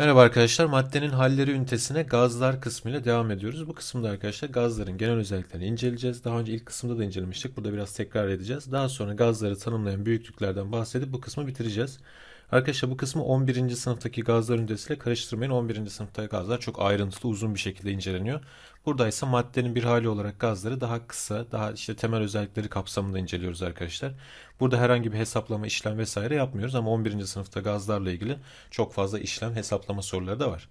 Merhaba arkadaşlar. Maddenin halleri ünitesine gazlar kısmıyla devam ediyoruz. Bu kısımda arkadaşlar gazların genel özelliklerini inceleyeceğiz. Daha önce ilk kısımda da incelemiştik. Burada biraz tekrar edeceğiz. Daha sonra gazları tanımlayan büyüklüklerden bahsedip bu kısmı bitireceğiz. Arkadaşlar bu kısmı 11. sınıftaki gazlar ünitesiyle karıştırmayın. 11. sınıfta gazlar çok ayrıntılı uzun bir şekilde inceleniyor. Burada ise maddenin bir hali olarak gazları daha kısa, daha işte temel özellikleri kapsamında inceliyoruz arkadaşlar. Burada herhangi bir hesaplama, işlem vesaire yapmıyoruz ama 11. sınıfta gazlarla ilgili çok fazla işlem, hesaplama soruları da var.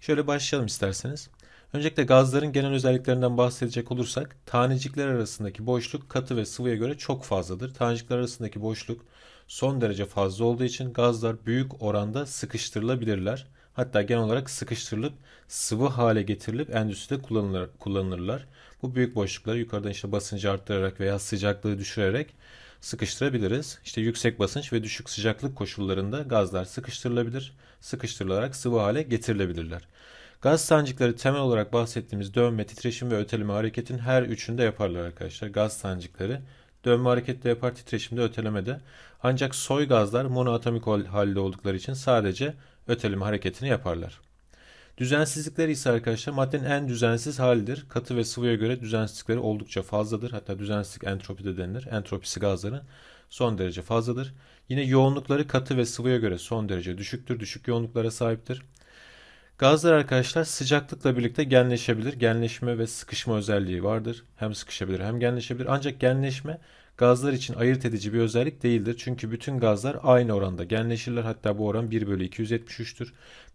Şöyle başlayalım isterseniz. Öncelikle gazların genel özelliklerinden bahsedecek olursak tanecikler arasındaki boşluk katı ve sıvıya göre çok fazladır. Tanecikler arasındaki boşluk son derece fazla olduğu için gazlar büyük oranda sıkıştırılabilirler. Hatta genel olarak sıkıştırılıp sıvı hale getirilip endüstride kullanılır, kullanılırlar. Bu büyük boşlukları yukarıdan işte basıncı arttırarak veya sıcaklığı düşürerek sıkıştırabiliriz. İşte yüksek basınç ve düşük sıcaklık koşullarında gazlar sıkıştırılabilir. Sıkıştırılarak sıvı hale getirilebilirler. Gaz sancıkları temel olarak bahsettiğimiz dönme, titreşim ve öteleme hareketin her üçünde yaparlar arkadaşlar. Gaz sancıkları Dönme hareketle yapar titreşimde ötelemede. Ancak soy gazlar monoatomik halde oldukları için sadece öteleme hareketini yaparlar. Düzensizlikler ise arkadaşlar maddenin en düzensiz halidir. Katı ve sıvıya göre düzensizlikleri oldukça fazladır. Hatta düzensizlik entropi de denilir. Entropisi gazların son derece fazladır. Yine yoğunlukları katı ve sıvıya göre son derece düşüktür. Düşük yoğunluklara sahiptir. Gazlar arkadaşlar sıcaklıkla birlikte genleşebilir. Genleşme ve sıkışma özelliği vardır. Hem sıkışabilir hem genleşebilir. Ancak genleşme gazlar için ayırt edici bir özellik değildir. Çünkü bütün gazlar aynı oranda genleşirler. Hatta bu oran 1 bölü 273'tür.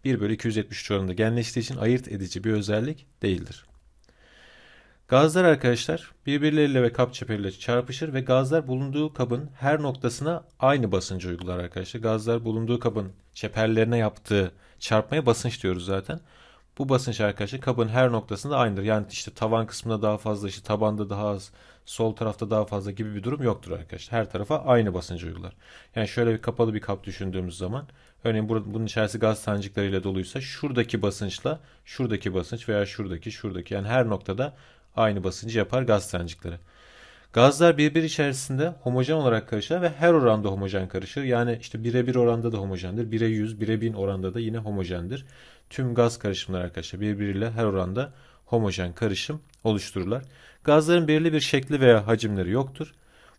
1 bölü 273 oranında genleştiği için ayırt edici bir özellik değildir. Gazlar arkadaşlar birbirleriyle ve kap çeperiyle çarpışır ve gazlar bulunduğu kabın her noktasına aynı basıncı uygular arkadaşlar. Gazlar bulunduğu kabın çeperlerine yaptığı Çarpmaya basınç diyoruz zaten. Bu basınç arkadaşlar kabın her noktasında aynıdır. Yani işte tavan kısmında daha fazla, işte tabanda daha az, sol tarafta daha fazla gibi bir durum yoktur arkadaşlar. Her tarafa aynı basınç uygular. Yani şöyle bir kapalı bir kap düşündüğümüz zaman örneğin burada, bunun içerisi gaz sancıklarıyla doluysa şuradaki basınçla şuradaki basınç veya şuradaki şuradaki yani her noktada aynı basıncı yapar gaz sancıkları. Gazlar birbir içerisinde homojen olarak karışır ve her oranda homojen karışır. Yani işte bire bir oranda da homojendir. Bire yüz, bire bin oranda da yine homojendir. Tüm gaz karışımları arkadaşlar birbiriyle her oranda homojen karışım oluştururlar. Gazların belirli bir şekli veya hacimleri yoktur.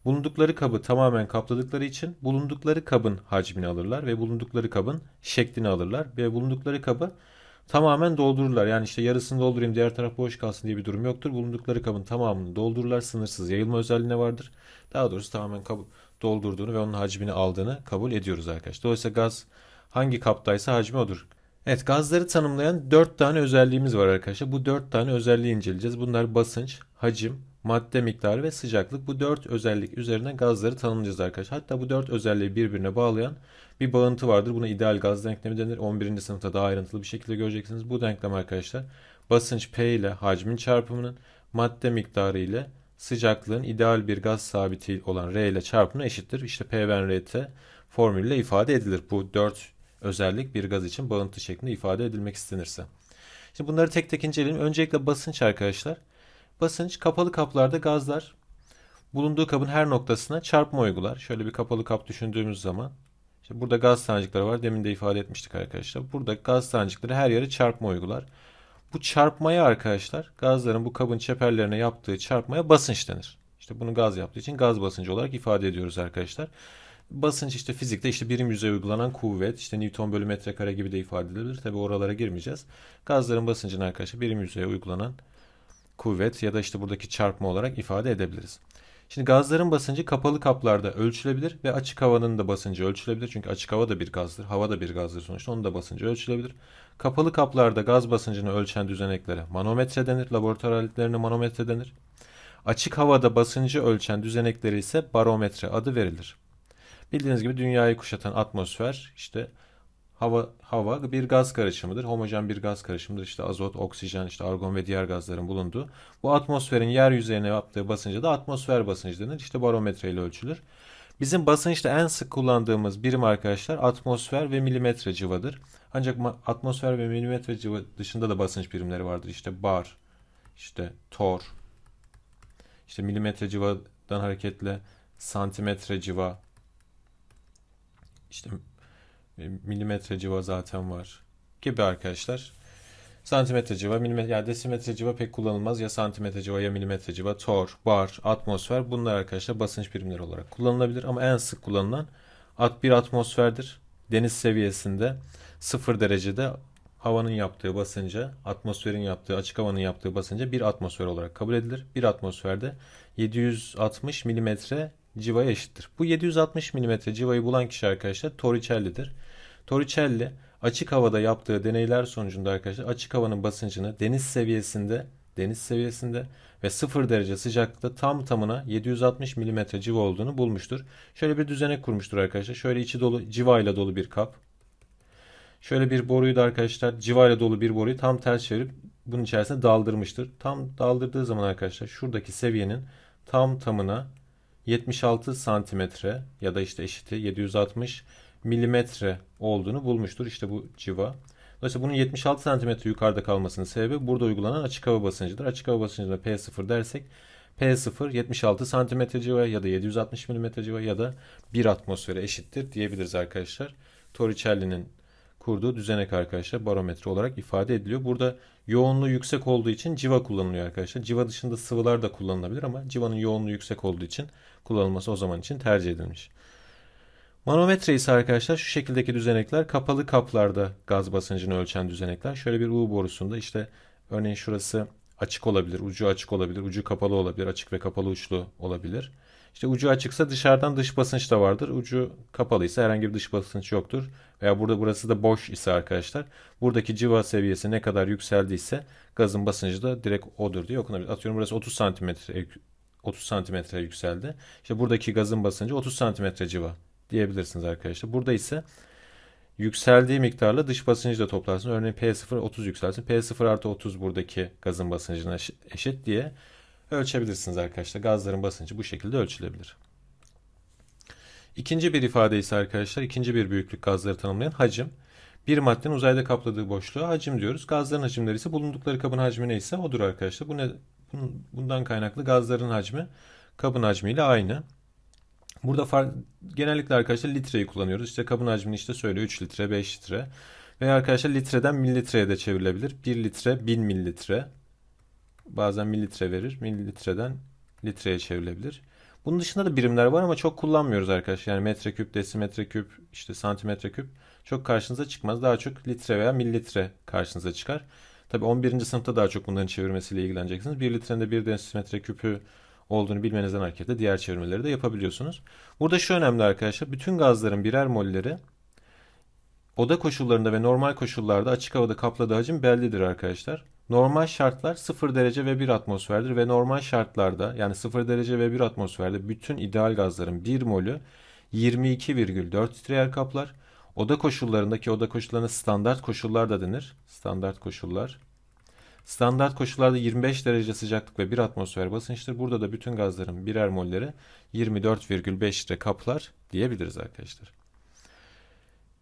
Bulundukları kabı tamamen kapladıkları için bulundukları kabın hacmini alırlar ve bulundukları kabın şeklini alırlar ve bulundukları kabı tamamen doldururlar. Yani işte yarısını doldurayım diğer taraf boş kalsın diye bir durum yoktur. Bulundukları kabın tamamını doldururlar. Sınırsız yayılma özelliğine vardır. Daha doğrusu tamamen kabı doldurduğunu ve onun hacmini aldığını kabul ediyoruz arkadaşlar. Dolayısıyla gaz hangi kaptaysa hacmi odur. Evet gazları tanımlayan 4 tane özelliğimiz var arkadaşlar. Bu 4 tane özelliği inceleyeceğiz. Bunlar basınç, hacim, madde miktarı ve sıcaklık. Bu dört özellik üzerine gazları tanımlayacağız arkadaşlar. Hatta bu dört özelliği birbirine bağlayan bir bağıntı vardır. Buna ideal gaz denklemi denir. 11. sınıfta daha ayrıntılı bir şekilde göreceksiniz. Bu denklem arkadaşlar basınç P ile hacmin çarpımının madde miktarı ile sıcaklığın ideal bir gaz sabiti olan R ile çarpımına eşittir. İşte P ve PVNRT formülle ifade edilir. Bu dört özellik bir gaz için bağıntı şeklinde ifade edilmek istenirse. Şimdi bunları tek tek inceleyelim. Öncelikle basınç arkadaşlar. Basınç kapalı kaplarda gazlar bulunduğu kabın her noktasına çarpma uygular. Şöyle bir kapalı kap düşündüğümüz zaman işte burada gaz tanecikleri var. Demin de ifade etmiştik arkadaşlar. Burada gaz tanecikleri her yere çarpma uygular. Bu çarpmaya arkadaşlar gazların bu kabın çeperlerine yaptığı çarpmaya basınç denir. İşte bunu gaz yaptığı için gaz basıncı olarak ifade ediyoruz arkadaşlar. Basınç işte fizikte işte birim yüzeye uygulanan kuvvet işte Newton bölü metrekare gibi de ifade edilir. Tabi oralara girmeyeceğiz. Gazların basıncını arkadaşlar birim yüzeye uygulanan kuvvet ya da işte buradaki çarpma olarak ifade edebiliriz. Şimdi gazların basıncı kapalı kaplarda ölçülebilir ve açık havanın da basıncı ölçülebilir. Çünkü açık hava da bir gazdır, hava da bir gazdır sonuçta onun da basıncı ölçülebilir. Kapalı kaplarda gaz basıncını ölçen düzeneklere manometre denir, laboratuvar aletlerine manometre denir. Açık havada basıncı ölçen düzenekleri ise barometre adı verilir. Bildiğiniz gibi dünyayı kuşatan atmosfer işte hava hava bir gaz karışımıdır. Homojen bir gaz karışımıdır. İşte azot, oksijen, işte argon ve diğer gazların bulunduğu. Bu atmosferin yer yüzeyine yaptığı basıncı da atmosfer basıncı denir. İşte barometre ile ölçülür. Bizim basınçta en sık kullandığımız birim arkadaşlar atmosfer ve milimetre civadır. Ancak atmosfer ve milimetre civa dışında da basınç birimleri vardır. İşte bar, işte tor, işte milimetre civadan hareketle santimetre civa, işte e, milimetre civa zaten var gibi arkadaşlar. Santimetre civa, milimetre, yani desimetre civa pek kullanılmaz. Ya santimetre civa ya milimetre civa, tor, bar, atmosfer bunlar arkadaşlar basınç birimleri olarak kullanılabilir. Ama en sık kullanılan at bir atmosferdir. Deniz seviyesinde sıfır derecede havanın yaptığı basınca, atmosferin yaptığı, açık havanın yaptığı basınca bir atmosfer olarak kabul edilir. Bir atmosferde 760 milimetre civaya eşittir. Bu 760 milimetre civayı bulan kişi arkadaşlar Torricelli'dir. Torricelli açık havada yaptığı deneyler sonucunda arkadaşlar açık havanın basıncını deniz seviyesinde deniz seviyesinde ve 0 derece sıcaklıkta tam tamına 760 mm civa olduğunu bulmuştur. Şöyle bir düzenek kurmuştur arkadaşlar. Şöyle içi dolu civa ile dolu bir kap. Şöyle bir boruyu da arkadaşlar civa ile dolu bir boruyu tam ters çevirip bunun içerisine daldırmıştır. Tam daldırdığı zaman arkadaşlar şuradaki seviyenin tam tamına 76 santimetre ya da işte eşiti 760 milimetre olduğunu bulmuştur. İşte bu civa. Dolayısıyla bunun 76 santimetre yukarıda kalmasının sebebi burada uygulanan açık hava basıncıdır. Açık hava basıncına P0 dersek P0 76 santimetre civa ya da 760 milimetre civa ya da 1 atmosfere eşittir diyebiliriz arkadaşlar. Torricelli'nin kurduğu düzenek arkadaşlar barometre olarak ifade ediliyor. Burada yoğunluğu yüksek olduğu için civa kullanılıyor arkadaşlar. Civa dışında sıvılar da kullanılabilir ama civanın yoğunluğu yüksek olduğu için kullanılması o zaman için tercih edilmiş. Manometre ise arkadaşlar şu şekildeki düzenekler kapalı kaplarda gaz basıncını ölçen düzenekler. Şöyle bir U borusunda işte örneğin şurası açık olabilir, ucu açık olabilir, ucu kapalı olabilir, açık ve kapalı uçlu olabilir. İşte ucu açıksa dışarıdan dış basınç da vardır. Ucu kapalıysa herhangi bir dış basınç yoktur. Veya burada burası da boş ise arkadaşlar buradaki civa seviyesi ne kadar yükseldiyse gazın basıncı da direkt odur diye okunabilir. Atıyorum burası 30 santimetre 30 santimetre yükseldi. İşte buradaki gazın basıncı 30 santimetre civa diyebilirsiniz arkadaşlar. Burada ise yükseldiği miktarla dış basıncı da toplarsınız Örneğin P0 30 yükselsin. P0 artı 30 buradaki gazın basıncına eşit diye ölçebilirsiniz arkadaşlar. Gazların basıncı bu şekilde ölçülebilir. İkinci bir ifade ise arkadaşlar ikinci bir büyüklük gazları tanımlayan hacim. Bir maddenin uzayda kapladığı boşluğa hacim diyoruz. Gazların hacimleri ise bulundukları kabın hacmi neyse odur arkadaşlar. Bu ne, bundan kaynaklı gazların hacmi kabın hacmiyle aynı. Burada far, genellikle arkadaşlar litreyi kullanıyoruz. İşte kabın hacmini işte söyle 3 litre, 5 litre. Veya arkadaşlar litreden mililitreye de çevrilebilir. 1 litre, 1000 mililitre. Bazen mililitre verir. Mililitreden litreye çevrilebilir. Bunun dışında da birimler var ama çok kullanmıyoruz arkadaşlar. Yani metreküp, desimetreküp, işte santimetreküp çok karşınıza çıkmaz. Daha çok litre veya mililitre karşınıza çıkar. Tabi 11. sınıfta daha çok bunların çevirmesiyle ilgileneceksiniz. 1 litrenin de 1 desimetre küpü olduğunu bilmenizden hareketle diğer çevirmeleri de yapabiliyorsunuz. Burada şu önemli arkadaşlar. Bütün gazların birer molleri oda koşullarında ve normal koşullarda açık havada kapladığı hacim bellidir arkadaşlar. Normal şartlar 0 derece ve 1 atmosferdir ve normal şartlarda yani 0 derece ve 1 atmosferde bütün ideal gazların 1 molü 22,4 litre yer kaplar. Oda koşullarındaki oda koşullarına standart koşullar da denir. Standart koşullar Standart koşullarda 25 derece sıcaklık ve 1 atmosfer basınçtır. Burada da bütün gazların birer molleri 24,5 litre kaplar diyebiliriz arkadaşlar.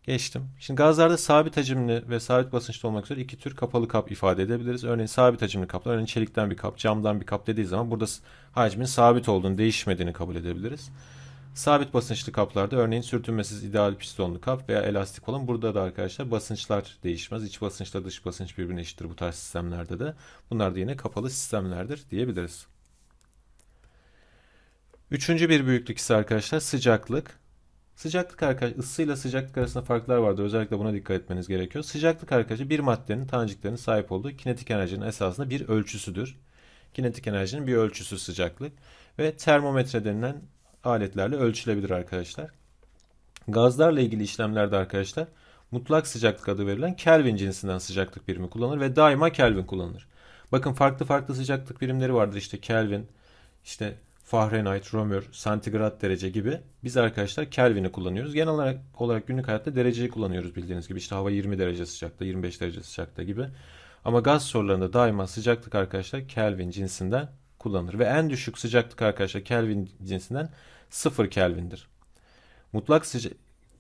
Geçtim. Şimdi gazlarda sabit hacimli ve sabit basınçta olmak üzere iki tür kapalı kap ifade edebiliriz. Örneğin sabit hacimli kaplar, örneğin çelikten bir kap, camdan bir kap dediği zaman burada hacmin sabit olduğunu, değişmediğini kabul edebiliriz. Hmm. Sabit basınçlı kaplarda örneğin sürtünmesiz ideal pistonlu kap veya elastik olan burada da arkadaşlar basınçlar değişmez. İç basınçla dış basınç birbirine eşittir bu tarz sistemlerde de. Bunlar da yine kapalı sistemlerdir diyebiliriz. Üçüncü bir büyüklük ise arkadaşlar sıcaklık. Sıcaklık arkadaşlar ısıyla sıcaklık arasında farklar vardır. Özellikle buna dikkat etmeniz gerekiyor. Sıcaklık arkadaşlar bir maddenin taneciklerinin sahip olduğu kinetik enerjinin esasında bir ölçüsüdür. Kinetik enerjinin bir ölçüsü sıcaklık ve termometre denilen aletlerle ölçülebilir arkadaşlar. Gazlarla ilgili işlemlerde arkadaşlar mutlak sıcaklık adı verilen Kelvin cinsinden sıcaklık birimi kullanılır ve daima Kelvin kullanılır. Bakın farklı farklı sıcaklık birimleri vardır işte Kelvin, işte Fahrenheit, Romer, santigrat derece gibi. Biz arkadaşlar Kelvin'i kullanıyoruz. Genel olarak, olarak günlük hayatta dereceyi kullanıyoruz bildiğiniz gibi. İşte hava 20 derece sıcakta, 25 derece sıcakta gibi. Ama gaz sorularında daima sıcaklık arkadaşlar Kelvin cinsinden kullanılır. Ve en düşük sıcaklık arkadaşlar Kelvin cinsinden 0 Kelvin'dir. Mutlak sıca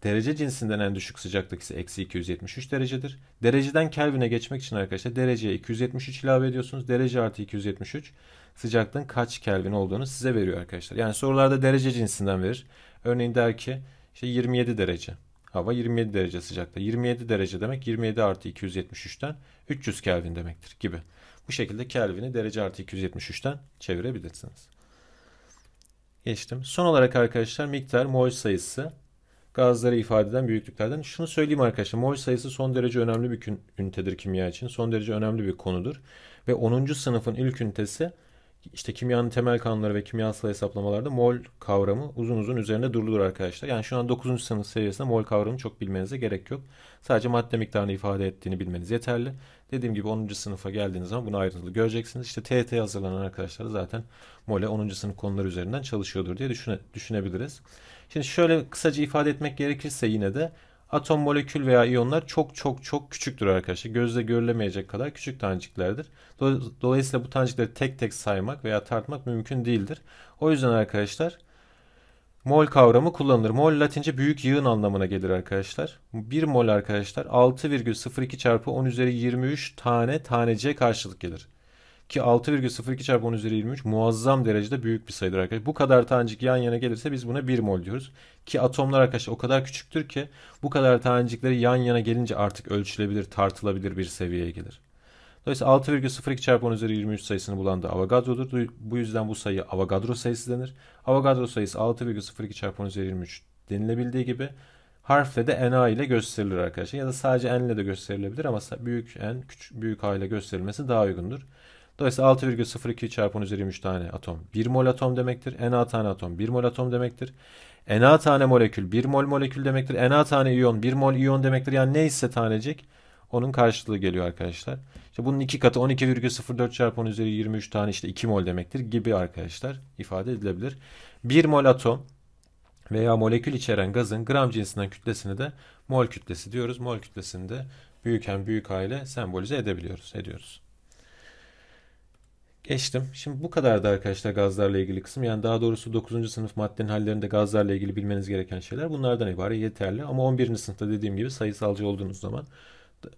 derece cinsinden en düşük sıcaklık ise eksi 273 derecedir. Dereceden Kelvin'e geçmek için arkadaşlar dereceye 273 ilave ediyorsunuz. Derece artı 273 sıcaklığın kaç Kelvin olduğunu size veriyor arkadaşlar. Yani sorularda derece cinsinden verir. Örneğin der ki işte 27 derece. Hava 27 derece sıcakta. 27 derece demek 27 artı 273'ten 300 Kelvin demektir gibi. Bu şekilde Kelvin'i derece artı 273'ten çevirebilirsiniz. Geçtim. Son olarak arkadaşlar miktar mol sayısı gazları ifade eden büyüklüklerden. Şunu söyleyeyim arkadaşlar. Mol sayısı son derece önemli bir ünitedir kimya için. Son derece önemli bir konudur. Ve 10. sınıfın ilk ünitesi işte kimyanın temel kanunları ve kimyasal hesaplamalarda mol kavramı uzun uzun üzerinde durulur arkadaşlar. Yani şu an 9. sınıf seviyesinde mol kavramını çok bilmenize gerek yok. Sadece madde miktarını ifade ettiğini bilmeniz yeterli. Dediğim gibi 10. sınıfa geldiğiniz zaman bunu ayrıntılı göreceksiniz. İşte TET hazırlanan arkadaşlar zaten mole 10. sınıf konuları üzerinden çalışıyordur diye düşüne, düşünebiliriz. Şimdi şöyle kısaca ifade etmek gerekirse yine de Atom, molekül veya iyonlar çok çok çok küçüktür arkadaşlar. Gözle görülemeyecek kadar küçük taneciklerdir. Dolayısıyla bu tanecikleri tek tek saymak veya tartmak mümkün değildir. O yüzden arkadaşlar mol kavramı kullanılır. Mol latince büyük yığın anlamına gelir arkadaşlar. 1 mol arkadaşlar 6,02 çarpı 10 üzeri 23 tane taneciye karşılık gelir. Ki 6,02 çarpı 10 üzeri 23 muazzam derecede büyük bir sayıdır arkadaşlar. Bu kadar tanecik yan yana gelirse biz buna 1 mol diyoruz. Ki atomlar arkadaşlar o kadar küçüktür ki bu kadar tanecikleri yan yana gelince artık ölçülebilir, tartılabilir bir seviyeye gelir. Dolayısıyla 6,02 çarpı 10 üzeri 23 sayısını bulan da Avogadro'dur. Bu yüzden bu sayı Avogadro sayısı denir. Avogadro sayısı 6,02 çarpı 10 üzeri 23 denilebildiği gibi harfle de NA ile gösterilir arkadaşlar. Ya da sadece N ile de gösterilebilir ama büyük N küçük büyük A ile gösterilmesi daha uygundur. Dolayısıyla 6,02 çarpı 10 üzeri 3 tane atom 1 mol atom demektir. Na tane atom 1 mol atom demektir. Na tane molekül 1 mol molekül demektir. Na tane iyon 1 mol iyon demektir. Yani neyse tanecik onun karşılığı geliyor arkadaşlar. İşte bunun iki katı 12,04 çarpı 10 üzeri 23 tane işte 2 mol demektir gibi arkadaşlar ifade edilebilir. 1 mol atom veya molekül içeren gazın gram cinsinden kütlesini de mol kütlesi diyoruz. Mol kütlesini de büyük hem büyük A ile sembolize edebiliyoruz, ediyoruz. Geçtim. Şimdi bu kadar da arkadaşlar gazlarla ilgili kısım. Yani daha doğrusu 9. sınıf maddenin hallerinde gazlarla ilgili bilmeniz gereken şeyler bunlardan ibaret yeterli. Ama 11. sınıfta dediğim gibi sayısalcı olduğunuz zaman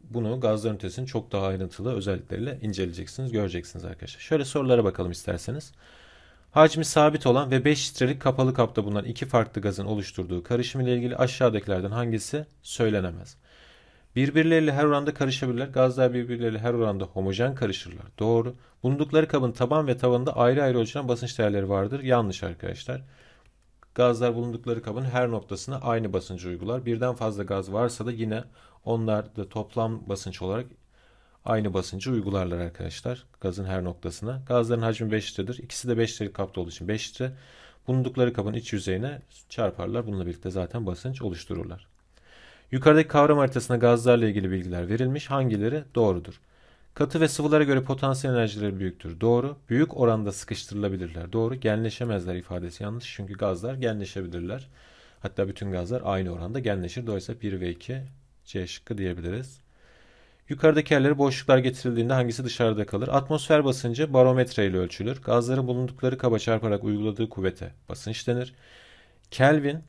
bunu gazların ünitesinin çok daha ayrıntılı özellikleriyle inceleyeceksiniz, göreceksiniz arkadaşlar. Şöyle sorulara bakalım isterseniz. Hacmi sabit olan ve 5 litrelik kapalı kapta bulunan iki farklı gazın oluşturduğu karışım ile ilgili aşağıdakilerden hangisi söylenemez? Birbirleriyle her oranda karışabilirler. Gazlar birbirleriyle her oranda homojen karışırlar. Doğru. Bulundukları kabın taban ve tavanında ayrı ayrı ölçülen basınç değerleri vardır. Yanlış arkadaşlar. Gazlar bulundukları kabın her noktasına aynı basıncı uygular. Birden fazla gaz varsa da yine onlar da toplam basınç olarak aynı basıncı uygularlar arkadaşlar. Gazın her noktasına. Gazların hacmi 5 litredir. İkisi de 5 litrelik kapta olduğu için 5 litre. Bulundukları kabın iç yüzeyine çarparlar. Bununla birlikte zaten basınç oluştururlar. Yukarıdaki kavram haritasına gazlarla ilgili bilgiler verilmiş. Hangileri doğrudur? Katı ve sıvılara göre potansiyel enerjileri büyüktür. Doğru. Büyük oranda sıkıştırılabilirler. Doğru. Genleşemezler ifadesi yanlış. Çünkü gazlar genleşebilirler. Hatta bütün gazlar aynı oranda genleşir. Dolayısıyla 1 ve 2 C şıkkı diyebiliriz. Yukarıdaki yerlere boşluklar getirildiğinde hangisi dışarıda kalır? Atmosfer basıncı barometre ile ölçülür. Gazların bulundukları kaba çarparak uyguladığı kuvvete basınç denir. Kelvin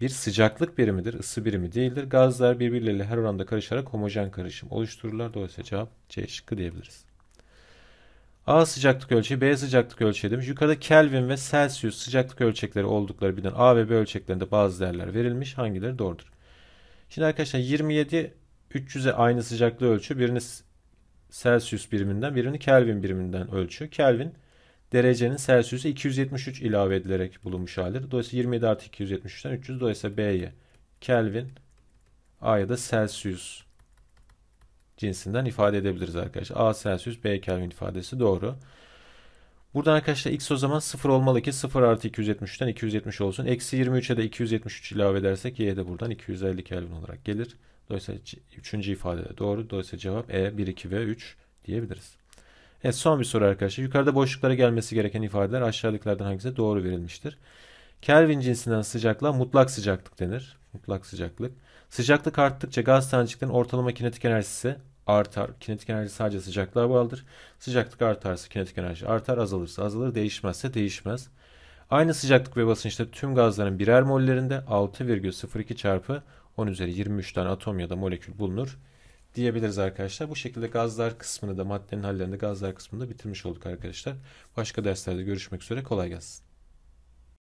bir sıcaklık birimidir, ısı birimi değildir. Gazlar birbirleriyle her oranda karışarak homojen karışım oluştururlar. Dolayısıyla cevap C şıkkı diyebiliriz. A sıcaklık ölçeği, B sıcaklık ölçeği demiş. Yukarıda Kelvin ve Celsius sıcaklık ölçekleri oldukları bilinen A ve B ölçeklerinde bazı değerler verilmiş. Hangileri doğrudur? Şimdi arkadaşlar 27 300'e aynı sıcaklığı ölçü. Birini Celsius biriminden, birini Kelvin biriminden ölçüyor. Kelvin derecenin Celsius'e 273 ilave edilerek bulunmuş halidir. Dolayısıyla 27 artı 273'ten 300. Dolayısıyla B'yi Kelvin, A'ya da Celsius cinsinden ifade edebiliriz arkadaşlar. A Celsius, B Kelvin ifadesi doğru. Buradan arkadaşlar x o zaman 0 olmalı ki 0 artı 273'ten 270 olsun. Eksi 23'e de 273 ilave edersek y de buradan 250 Kelvin olarak gelir. Dolayısıyla 3. ifade de doğru. Dolayısıyla cevap E, 1, 2 ve 3 diyebiliriz. Evet son bir soru arkadaşlar. Yukarıda boşluklara gelmesi gereken ifadeler aşağıdakilerden hangisine doğru verilmiştir? Kelvin cinsinden sıcaklığa mutlak sıcaklık denir. Mutlak sıcaklık. Sıcaklık arttıkça gaz taneciklerin ortalama kinetik enerjisi artar. Kinetik enerji sadece sıcaklığa bağlıdır. Sıcaklık artarsa kinetik enerji artar, azalırsa azalır, değişmezse değişmez. Aynı sıcaklık ve basınçta tüm gazların birer mollerinde 6,02 çarpı 10 üzeri 23 tane atom ya da molekül bulunur diyebiliriz arkadaşlar. Bu şekilde gazlar kısmını da maddenin hallerinde gazlar kısmını da bitirmiş olduk arkadaşlar. Başka derslerde görüşmek üzere kolay gelsin.